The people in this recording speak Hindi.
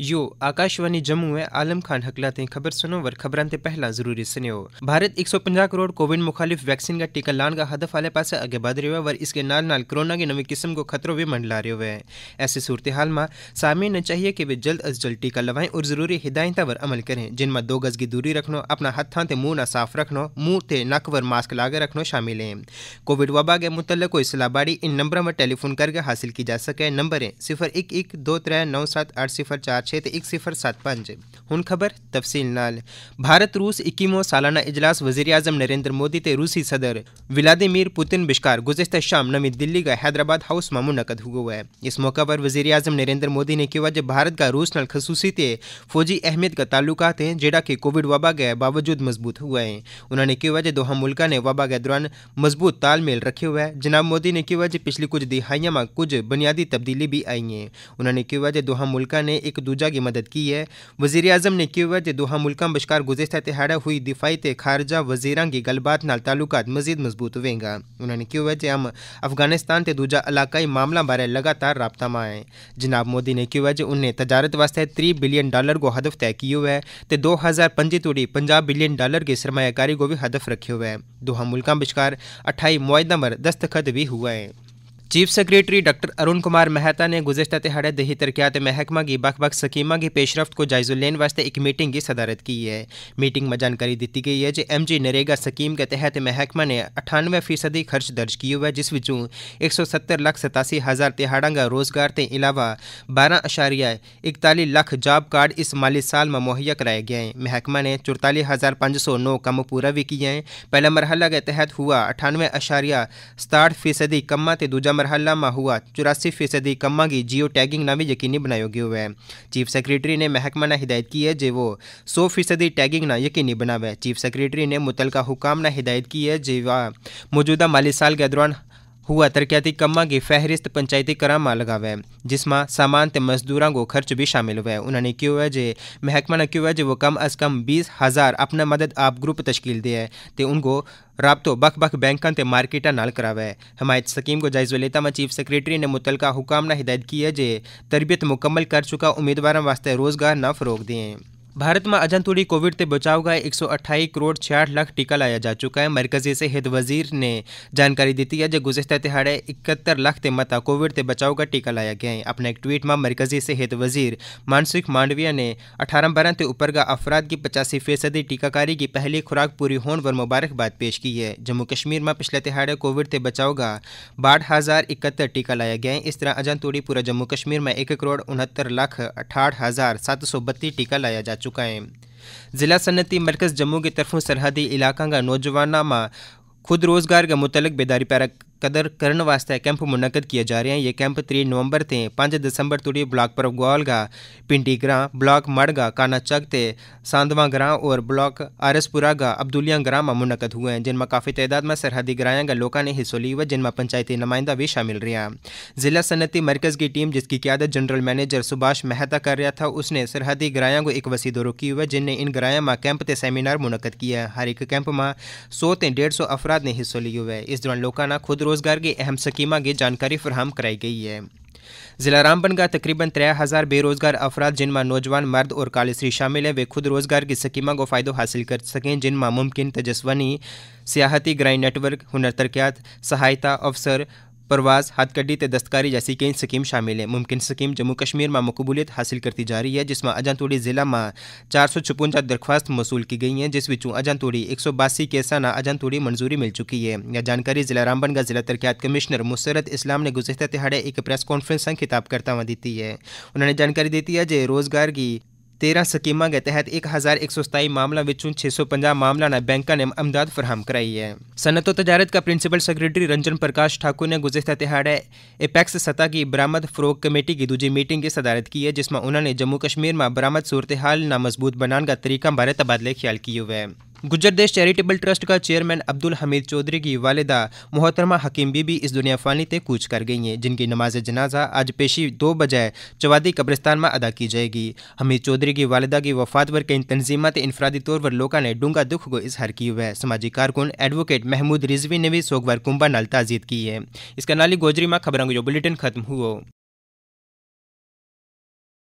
यो आकाशवाणी जम्मू है आलम खान हकलाते खबर सुनो वर खबर ते पहला जरूरी सुनियो भारत 150 करोड़ कोविड मुखालिफ वैक्सीन का टीका लान का हदफ आले पास आगे बढ़ रहे वर इसके नाल नाल कोरोना की नवी किस्म को खतरों भी मंडला रहे हुए ऐसे सूरत हाल में सामने ने चाहिए कि वे जल्द अज जल्द टीका लवाएं और जरूरी हिदायत पर अमल करें जिनमें दो गज की दूरी रखनो अपना हथा ते मुंह ना साफ रखनो मुंह ते नक वर मास्क लागे रखनो शामिल है कोविड वबा के मुतलक कोई सलाहबाड़ी इन नंबरों पर टेलीफोन करके हासिल की जा सके नंबर है सिफर एक एक दो त्रै नौ सात आठ सिफर चार छः तो एक सिफर સાત पाँच हूँ खबर तफसील नाल भारत रूस 21ਵਾਂ सालाना इजलास ਵਜੀਰ ਏ नरेंद्र मोदी ਮੋਦੀ रूसी सदर ਸਦਰ पुतिन बिश्कार गुजशत शाम नवी दिल्ली का हैदराबाद हाउस में मुनद हुआ है इस मौका पर वजीर अजम नरेंद्र मोदी ने कहा कि भारत का रूस न खसूसी ते फौजी अहमियत का ताल्लुकात है जेड़ा कि कोविड वबा के बावजूद मजबूत हुआ है उन्होंने कहा कि दोहा मुल्क ने वबा के दौरान मजबूत तालमेल रखे हुआ है जनाब मोदी ने कहा कि पिछली कुछ दिहाइयों में कुछ बुनियादी तब्दीली भी आई है उन्होंने कहा कि दोहा मुल्क ने एक दूसरे मखदूजा की मदद की है वजीर अजम ने कीवत दोहा मुल्कों बशकार गुजशत तिहाड़ा हुई दिफाई खारजा वजीर की गलबात नाल मजीद मजबूत होगा उन्होंने कीवत हम अफगानिस्तान के दूजा इलाकाई मामलों बारे लगातार रबता में आए जनाब मोदी ने जो उन्हें तजारत वास्ते त्री बिलियन डालर को हदफ तय किया है तो दो हज़ार पंजी तोड़ी पंजाब बिलियन डॉलर की सरमाकारी को भी हदफ रखे हुए है दोहा मुल्कों बशकार अठाई मुआदा पर दस्तखत भी हुआ है chief secretary doctor Arun Kumar Mehta ने गुजशत तिहाड़े दही तरक्यात महकमा की बख बख सकीमा की पेशरफ को जायजो लेने वास्ते एक मीटिंग की सदारत की है मीटिंग में जानकारी दी गई है कि एम जी नरेगा सकीम के तहत महकमा ने अठानवे फीसदी खर्च दर्ज किया हुआ है जिस विचों एक सौ सत्तर लाख सतासी हज़ार तिहाड़ा का रोजगार के अलावा बारह अशारिया इकताली लाख जॉब कार्ड इस माली साल में मुहैया कराए गए हैं महकमा ने चौताली हज़ार पाँच सौ नौ कम पूरा भी किए हैं पहला मरहला के तहत हुआ अठानवे अशारिया सताहठ फीसदी कम दूजा मरहला माहुआ चौरासी फीसदी कम्मा की जियो टैगिंग ना भी यकीनी बनाया गया है चीफ सैक्रटरी ने महकमा ने हिदायत की है जे वो सौ फीसदी टैगिंग ना यकीनी बनावे चीफ सैक्रटरी ने मुतलका हुकाम ने हिदायत की है जे वह मौजूदा माली साल के दौरान हुआ હુવા की फहरिस्त पंचायती પંચાયતી लगावे जिसमें सामान સામાન मजदूरों को खर्च भी शामिल हुए उन्होंने क्यों है जे महकमा ने क्यों है जो वो कम अज़ कम बीस हज़ार अपना मदद आप ग्रुप तश्कील दे है तो उनको राबतो बख बख बैंकों से मार्केटा नाल करावे हमायत सकीम को जायज़ लेता में चीफ सैक्रटरी ने मुतलका हुकाम ने हिदायत की है जे तरबियत मुकम्मल कर चुका उम्मीदवार वास्ते रोज़गार न फरोग दें भारत में ભારતમાં અજાંતુડી કોવિડથી બચાવગા એકસો करोड़ छियाठ लाख टीका लाया जा चुका है मरकजी से સે वजीर ने जानकारी दी है जो गुजशत तिहाड़े इकहत्तर लाख से मता कोविड से बचाव का टीका लाया गया है अपने एक ट्वीट में मरकजी सेहत वजीर मानसिक मांडविया ने अठारह बरह से ऊपर का अफराद की पचासी फीसदी टीकाकारी की पहली खुराक पूरी होने पर मुबारकबाद पेश की है जम्मू कश्मीर में पिछले तिहाड़े कोविड से बचाव का बाढ़ हज़ार इकहत्तर टीका लाया गया है इस तरह अजन थोड़ी पूरा जम्मू कश्मीर में एक करोड़ उनहत्तर लाख अठाठ हज़ार सात सौ बत्तीस टीका लाया जा चुका है जिला सन्नती मरकज़ जम्मू की तरफों सरहदी इलाका का नौजवाना में खुद रोजगार के मुतल बेदारी पैरा ਕਦਰ ਕਰਨ कैंप ਕੈਂਪ ਮੁਨਕਦ जा ਜਾ ਰਿਹਾ ਹੈ ਇਹ ਕੈਂਪ नवंबर से पांच दिसंबर ਦਸੰਬਰ ਤੁੜੀ ਬਲਾਕ ग्रां ਪਿੰਡੀਗਰਾ ਬਲਾਕ ਮੜਗਾ कानाचक ते सांधवा ग्रां और ब्लॉक आरसपुरा गा अब्दुलिया ग्रां में मुनकद हुए हैं जिनमें काफ़ी तादाद में सरहदी ग्राया का लोगों ने हिस्सों ली हुआ जिनमें पंचायती नुमाइंदा भी शामिल रहा जिला सन्नति मरकज़ की टीम जिसकी क्यादत जनरल मैनेजर सुभाष मेहता कर रहा था उसने सरहदी ग्राया को एक वसी दौरों की हुआ जिनने इन ग्राया में कैंप ते सेमिनार मुनकद किया हर एक कैंप में सौ ते डेढ़ सौ अफराद ने हिस्सों लिए हुए इस दौरान लोगों ने खुद रोज रोजगार की अहम स्कीमा की जानकारी फ्राहम कराई गई है जिला रामबन का तकरीबन त्रे हज़ार बेरोजगार अफराद जिनमें नौजवान मर्द और कालेसरी शामिल है वे खुद रोजगार की स्कीमा को फ़ायदो हासिल कर सकें जिनमें मुमकिन तजस्वनी सियाहती ग्राई नेटवर्क हुनर तरक्यात सहायता अवसर परवाज हथकड्डी ते दस्तकारी जैसी कई स्कीम शामिल है मुमकिन स्कीम जम्मू कश्मीर में मकबूलियत हासिल करती जा रही है जिसमें अजातोड़ी जिला में चार सौ छपुंजा दरख्वास्त मसूल की गई है जिस विचों अजातोड़ी एक सौ बासी केसा न अजातोड़ी मंजूरी मिल चुकी है यह जानकारी जिला रामबन का जिला तरक्यात कमिश्नर मुसरत इस्लाम ने गुजशत तिहाड़े एक प्रेस कॉन्फ्रेंस से खिताब करता हुआ दी है उन्होंने जानकारी दी है जो रोजगार की तेरह स्कीमा के तहत एक हज़ार एक सौ सताई मामलों में छः सौ पंजाह मामलों ने बैंकों ने अमदाद फराहम कराई है सनत तजारत का प्रिंसिपल सेक्रेटरी रंजन प्रकाश ठाकुर ने गुजशत तिहाड़े एपैक्स सतह की बरामद फरोग कमेटी की दूजी मीटिंग की सदारत की है जिसमें उन्होंने जम्मू कश्मीर में बरामद सूरत हाल ना मजबूत बनाने का तरीका बारे तबादले ख्याल किए हुए हैं गुजर देश चैरिटेबल ट्रस्ट का चेयरमैन अब्दुल हमीद चौधरी की वालदा मोहतरमा हकीम बीबी इस दुनिया फानी से कूच कर गई हैं जिनकी नमाज जनाजा आज पेशी दो बजाय चवादी कब्रिस्तान में अदा की जाएगी हमीद चौधरी की वालदा की वफात पर कई तनजीमत इनफरादी तौर पर लोगों ने डूंगा दुख को इजहार किया हुआ है समाजी कारकुन एडवोकेट महमूद रिजवी ने भी सोगवार कुंबा नाल ताजीद की है इसके नाली गोजरी में खबरों को बुलेटिन खत्म हुआ